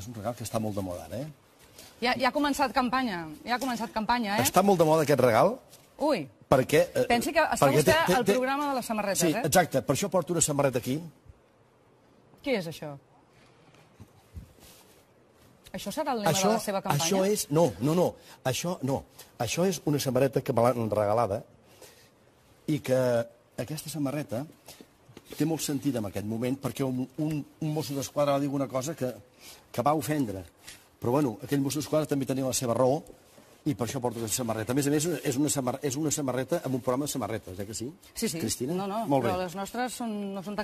És un regal que està molt de moda, eh? Ja, ja ha començat campanya, ja ha començat campanya, eh? Està molt de moda aquest regal. Ui, perquè, eh, pensi que està vostè té, té, al programa de les samarretes, sí, eh? Sí, exacte, per això porto una samarreta aquí. Què és això? Això serà el lema això, de la seva campanya? Això és... No, no, no. Això, no. Això és una samarreta que me l'han regalada i que aquesta samarreta té molt sentit en aquest moment perquè un, un, un mosso d'esquadra va dir una cosa que, que va ofendre. Però bueno, aquell mosso d'esquadra també tenia la seva raó i per això porto aquesta samarreta. A més a més, és una, samar és una samarreta amb un programa de samarretes, eh que sí? Sí, sí. Cristina? No, no, Molt bé. però les nostres són, no són tan